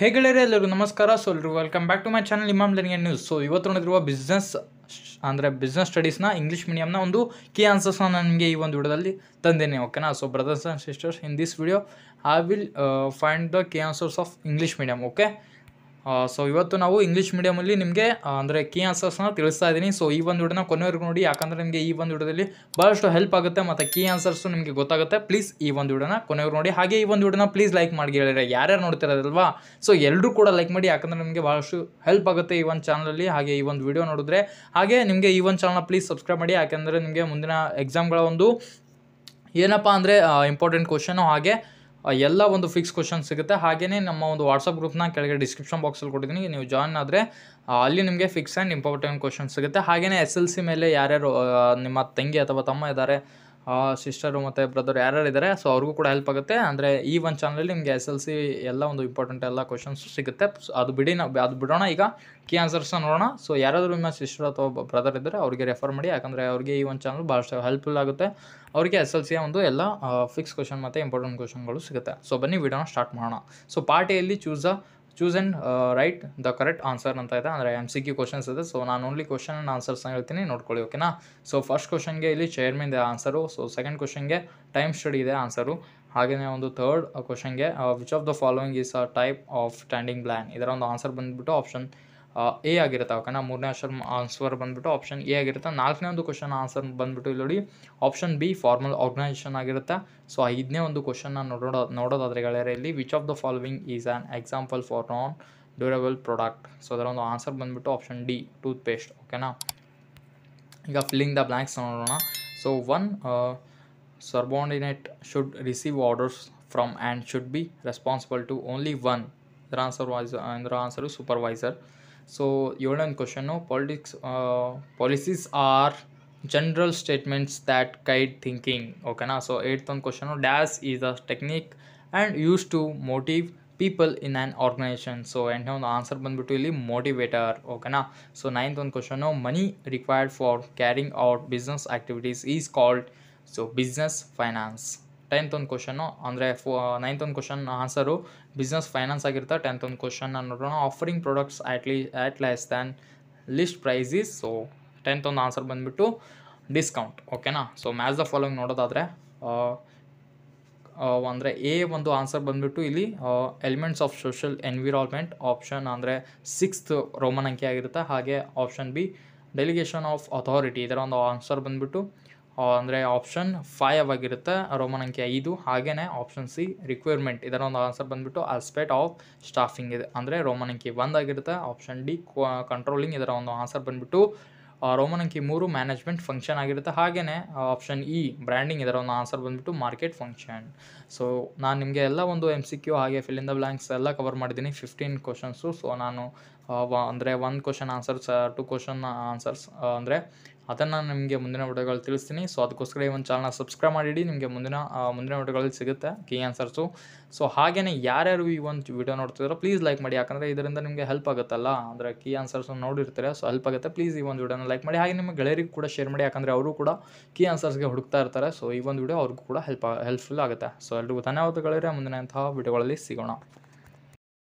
ಹೇ ಗೆಳೆಯರೇ ಎಲ್ಲರಿಗೂ ನಮಸ್ಕಾರ ಸೊ ಎಲ್ಲರೂ welcome back to my channel Imam learning news so ಇವತ್ತು ನೋಡಿರುವ ಬಿಸ್ನೆಸ್ ಅಂದರೆ ಬಿಸ್ನೆಸ್ ಸ್ಟಡೀಸ್ನ ಇಂಗ್ಲೀಷ್ ಮೀಡಿಯಮ್ನ ಒಂದು ಕೀ ಆನ್ಸರ್ಸ್ನ ನನಗೆ ಈ ಒಂದು ವಿಡಿಯೋದಲ್ಲಿ ತಂದೇನೆ ಓಕೆನಾ so brothers and sisters in this video I will find the key answers of English medium okay so ಇವತ್ತು ನಾವು ಇಂಗ್ಲೀಷ್ ಮೀಡಿಯಮಲ್ಲಿ ನಿಮಗೆ ಅಂದರೆ ಕೀ ಆನ್ಸರ್ಸ್ನ ತಿಳಿಸ್ತಾ ಇದ್ದೀನಿ ಸೊ ಈ ಒಂದು ವಿಡಿಯೋನ ಕೊನೆವರೆಗೂ ನೋಡಿ ಯಾಕಂದರೆ ನಿಮಗೆ ಈ ಒಂದು ವಿಡಿಯೋದಲ್ಲಿ ಭಾಳಷ್ಟು ಹೆಲ್ಪ್ ಆಗುತ್ತೆ ಮತ್ತು ಕೀ ಆನ್ಸರ್ಸು ನಿಮಗೆ ಗೊತ್ತಾಗುತ್ತೆ ಪ್ಲೀಸ್ ಈ ಒಂದು ವಿಡಿಯೋನ ಕೊನೆವರೆಗೂ ನೋಡಿ ಹಾಗೆ ಈ ಒಂದು ವಿಡಿಯೋನ ಪ್ಲೀಸ್ ಲೈಕ್ ಮಾಡಿ ಹೇಳಿದ್ರೆ ಯಾರ್ಯಾರು ನೋಡ್ತಿರೋದಲ್ವಾ ಸೊ ಎಲ್ಲರೂ ಕೂಡ ಲೈಕ್ ಮಾಡಿ ಯಾಕಂದರೆ ನಿಮಗೆ ಭಾಳಷ್ಟು ಹೆಲ್ಪ್ ಆಗುತ್ತೆ ಈ ಒಂದು ಚಾನಲಲ್ಲಿ ಹಾಗೆ ಈ ಒಂದು ವಿಡಿಯೋ ನೋಡಿದ್ರೆ ಹಾಗೆ ನಿಮಗೆ ಈ ಒಂದು ಚಾನಲ್ನ ಪ್ಲೀಸ್ ಸಬ್ಸ್ಕ್ರೈಬ್ ಮಾಡಿ ಯಾಕೆಂದರೆ ನಿಮಗೆ ಮುಂದಿನ ಎಕ್ಸಾಮ್ಗಳ ಒಂದು ಏನಪ್ಪ ಅಂದರೆ ಇಂಪಾರ್ಟೆಂಟ್ ಕ್ವಶನು ಹಾಗೆ ಎಲ್ಲ ಒಂದು ಫಿಕ್ಸ್ ಕ್ವಶನ್ ಸಿಗುತ್ತೆ ಹಾಗೆಯೇ ನಮ್ಮ ಒಂದು ವಾಟ್ಸಪ್ ಗ್ರೂಪ್ನ ಕೆಳಗೆ ಡಿಸ್ಕ್ರಿಪ್ಷನ್ ಬಾಕ್ಸಲ್ಲಿ ಕೊಟ್ಟಿದ್ದೀನಿ ನೀವು ಜಾಯ್ನ್ ಆದರೆ ಅಲ್ಲಿ ನಿಮಗೆ ಫಿಕ್ಸ್ ಆ್ಯಂಡ್ ಇಂಪಾರ್ಟೆಂಟ್ ಕ್ವಶನ್ ಸಿಗುತ್ತೆ ಹಾಗೆಯೇ ಎಸ್ ಎಲ್ ಸಿ ಮೇಲೆ ಯಾರ್ಯಾರು ನಿಮ್ಮ ತಂಗಿ ಅಥವಾ ತಮ್ಮ ಇದ್ದಾರೆ ಸಿಸ್ಟರು ಮತ್ತು ಬ್ರದರ್ ಯಾರ್ಯಾರು ಇದ್ದಾರೆ ಸೊ ಅವ್ರಿಗೂ ಕೂಡ ಹೆಲ್ಪ್ ಆಗುತ್ತೆ ಅಂದರೆ ಈ ಒಂದು ಚಾನಲಲ್ಲಿ ನಿಮಗೆ ಎಸ್ ಎಲ್ ಸಿ ಎಲ್ಲ ಒಂದು ಇಂಪಾರ್ಟೆಂಟ್ ಎಲ್ಲ ಕ್ವಶನ್ಸ್ ಸಿಗುತ್ತೆ ಅದು ಬಿಡಿ ನಾವು ಅದು ಬಿಡೋಣ ಈಗ ಕೀ ಆನ್ಸರ್ಸ್ನ ನೋಡೋಣ ಸೊ ಯಾರಾದರೂ ನಿಮ್ಮ ಸಿಸ್ಟರ್ ಅಥವಾ ಬ್ರದರ್ ಇದ್ದರೆ ಅವರಿಗೆ ರೆಫರ್ ಮಾಡಿ ಯಾಕಂದರೆ ಅವರಿಗೆ ಈ ಒಂದು ಚಾನಲ್ ಭಾಳಷ್ಟು ಹೆಲ್ಪ್ಫುಲ್ ಆಗುತ್ತೆ ಅವರಿಗೆ ಎಸ್ ಎಲ್ ಸಿಯ ಒಂದು ಎಲ್ಲ ಫಿಕ್ಸ್ ಕ್ವಶನ್ ಮತ್ತು ಇಂಪಾರ್ಟೆಂಟ್ ಕ್ವಶನ್ಗಳು ಸಿಗುತ್ತೆ ಸೊ ಬನ್ನಿ ವಿಡಿಯೋನ ಸ್ಟಾರ್ಟ್ ಮಾಡೋಣ ಸೊ ಪಾರ್ಟಿಯಲ್ಲಿ choose a choose and write the correct answer ಅಂತ ಇದೆ ಅಂದರೆ ಎಮ್ ಸಿ ಕ್ಯೂ ಕ್ವಶನ್ಸ್ ಇದೆ ಸೊ ನಾನು ಓನ್ಲಿ ಕ್ವಶನ್ ಆ್ಯಂಡ್ ಆನ್ಸರ್ಸ್ ಹೇಳ್ತೀನಿ ನೋಡ್ಕೊಳ್ಳಿ ಓಕೆನಾ ಸೊ ಫಸ್ಟ್ ಕ್ವಶನ್ಗೆ ಇಲ್ಲಿ ಚೇರ್ಮನ್ ಇದೆ ಆನ್ಸರು ಸೊ ಸೆಕೆಂಡ್ ಕ್ವಶನ್ಗೆ ಟೈಮ್ ಸ್ಟಡಿ ಇದೆ ಆನ್ಸರು ಹಾಗೆಯೇ ಒಂದು ಥರ್ಡ್ ಕ್ವಶನ್ಗೆ which of the following is a type of standing plan ಇದರ ಒಂದು ಆನ್ಸರ್ ಬಂದುಬಿಟ್ಟು ಆಪ್ಷನ್ ಎ ಆಗಿರುತ್ತೆ ಓಕೆನಾ ಮೂರನೇ ಆಪ್ಷನ್ ಆನ್ಸರ್ ಬಂದ್ಬಿಟ್ಟು ಆಪ್ಷನ್ ಎ ಆಗಿರುತ್ತೆ ನಾಲ್ಕನೇ ಒಂದು ಕ್ವಶನ್ ಆನ್ಸರ್ ಬಂದ್ಬಿಟ್ಟು ಇಲ್ಲಿ ನೋಡಿ ಆಪ್ಷನ್ ಬಿ ಫಾರ್ಮಲ್ ಆರ್ಗನೈಸೇಷನ್ ಆಗಿರುತ್ತೆ ಸೊ ಐದನೇ ಒಂದು ಕ್ವಶನ್ನ ನೋಡೋ ನೋಡೋದಾದ್ರೆ ಗೆಳೆಯರ ಇಲ್ಲಿ which of the following is an example for non durable product so ಅದರ ಒಂದು ಆನ್ಸರ್ ಬಂದುಬಿಟ್ಟು ಆಪ್ಷನ್ ಡಿ ಟೂತ್ ಪೇಸ್ಟ್ ಓಕೆನಾ ಈಗ ಫಿಲ್ಲಿಂಗ್ ದ ಬ್ಲ್ಯಾಂಕ್ಸ್ ನೋಡೋಣ so one subordinate should receive orders from and should be responsible to only one ಇದರ answer ವೈಸ್ ಇದರ answer supervisor so ಏಳನೇ ಕ್ವಶನ್ನು politics policies are general statements that guide thinking ಓಕೆನಾ so eight ಒಂದು question dash is a technique and use to motive people in an organisation so ಎಂಟನೇ ಒಂದು answer ಬಂದುಬಿಟ್ಟು ಇಲ್ಲಿ ಮೋಟಿವೇಟರ್ ಓಕೆನಾ ಸೊ ನೈನ್ತ್ ಒಂದು question money required for carrying out business activities is called so business finance tenth ಒಂದು question ಅಂದರೆ ಫೋ ninth ಒಂದು ಕ್ವಶನ್ ಆನ್ಸರು ಬಿಸ್ನೆಸ್ ಫೈನಾನ್ಸ್ ಆಗಿರುತ್ತೆ ಟೆಂತ್ ಒಂದು ಕ್ವಶನ್ ನೋಡೋಣ ಆಫರಿಂಗ್ ಪ್ರಾಡಕ್ಟ್ಸ್ ಆಟ್ಲಿ at less than list prices so tenth ಒಂದು answer ಬಂದುಬಿಟ್ಟು ಡಿಸ್ಕೌಂಟ್ ಓಕೆನಾ ಸೊ ಮ್ಯಾಚ್ ದ ಫಾಲೋಯಿಂಗ್ ನೋಡೋದಾದರೆ ಅಂದರೆ ಎ ಒಂದು ಆನ್ಸರ್ ಬಂದುಬಿಟ್ಟು ಇಲ್ಲಿ elements of social environment option ಅಂದರೆ ಸಿಕ್ಸ್ತ್ ರೋಮನ್ ಅಂಕಿ ಆಗಿರುತ್ತೆ ಹಾಗೆ option B delegation of authority ಇದರ ಒಂದು ಆನ್ಸರ್ ಬಂದುಬಿಟ್ಟು ಅಂದರೆ ಆಪ್ಷನ್ ಫೈವ್ ಆಗಿರುತ್ತೆ ರೋಮನ್ ಅಂಕಿ ಐದು ಹಾಗೇ ಆಪ್ಷನ್ ಸಿ ರಿಕ್ವೈರ್ಮೆಂಟ್ ಇದರ ಒಂದು ಆನ್ಸರ್ ಬಂದುಬಿಟ್ಟು ಆಸ್ಪೆಕ್ಟ್ ಆಫ್ ಸ್ಟಾಫಿಂಗ್ ಇದೆ ಅಂದರೆ ರೋಮನ್ ಒಂದು ಒಂದಾಗಿರುತ್ತೆ ಆಪ್ಷನ್ ಡಿ ಕಂಟ್ರೋಲಿಂಗ್ ಇದರ ಒಂದು ಆನ್ಸರ್ ಬಂದುಬಿಟ್ಟು ರೋಮನ್ ಅಂಕಿ ಮೂರು ಮ್ಯಾನೇಜ್ಮೆಂಟ್ ಫಂಕ್ಷನ್ ಆಗಿರುತ್ತೆ ಹಾಗೆಯೇ ಆಪ್ಷನ್ ಇ ಬ್ರ್ಯಾಂಡಿಂಗ್ ಇದರ ಒಂದು ಆನ್ಸರ್ ಬಂದುಬಿಟ್ಟು ಮಾರ್ಕೆಟ್ ಫಂಕ್ಷನ್ ಸೊ ನಾನು ನಿಮಗೆ ಎಲ್ಲ ಒಂದು ಎಮ್ ಸಿ ಕ್ಯೂ ಹಾಗೆ ಫಿಲ್ ಇನ್ ದ ಬ್ಲ್ಯಾಂಕ್ಸ್ ಎಲ್ಲ ಕವರ್ ಮಾಡಿದ್ದೀನಿ ಫಿಫ್ಟೀನ್ ಕ್ವಶನ್ಸು ಸೊ ನಾನು ಅಂದರೆ one question answers two question answers ಅಂದರೆ ಅದನ್ನು ನಿಮಗೆ ಮುಂದಿನ ವಿಡಿಯೋಗಳು ತಿಳಿಸ್ತೀನಿ ಸೊ ಅದಕ್ಕೋಸ್ಕರ ಈ ಒಂದು ಚಾನಲ್ ಸಬ್ಸ್ಕ್ರೈಬ್ ಮಾಡಿಡಿ ನಿಮಗೆ ಮುಂದಿನ ಮುಂದಿನ ವಿಡಿಯೋಗಳಲ್ಲಿ ಸಿಗುತ್ತೆ ಕೀ ಆನ್ಸರ್ಸು ಸೊ ಹಾಗೆಯೇ ಯಾರ್ಯಾರು ಈ ಒಂದು ವಿಡಿಯೋ ನೋಡ್ತಿದ್ರು ಪ್ಲೀಸ್ ಲೈಕ್ ಮಾಡಿ ಯಾಕಂದರೆ ಇದರಿಂದ ನಿಮಗೆ ಹೆಲ್ಪ್ ಆಗುತ್ತಲ್ಲ ಅಂದರೆ ಕೀ ಆನ್ಸರ್ಸು ನೋಡಿರ್ತಾರೆ ಸೊ ಹೆಲ್ಪ್ ಆಗುತ್ತೆ ಪ್ಲೀಸ್ ಈ ಒಂದು ವಿಡಿಯೋನ ಲೈಕ್ ಮಾಡಿ ಹಾಗೆ ನಿಮ್ಮ ಗೆಳೆಯರಿಗೂ ಕೂಡ ಶೇರ್ ಮಾಡಿ ಯಾಕಂದರೆ ಅವರು ಕೂಡ ಕೀ ಆನ್ಸರ್ಸ್ಗೆ ಹುಡುಕ್ತಾ ಇರ್ತಾರೆ ಸೊ ಈ ಒಂದು ವಿಡಿಯೋ ಅವ್ರಿಗೂ ಕೂಡ ಹೆಲ್ಪ್ ಹೆಲ್ಪ್ಫುಲ್ ಆಗುತ್ತೆ ಸೊ ಎಲ್ರಿಗೂ ಮುಂದಿನ ಮುಂದಿನಂತಹ ವಿಡಿಯೋಗಳಲ್ಲಿ ಸಿಗೋಣ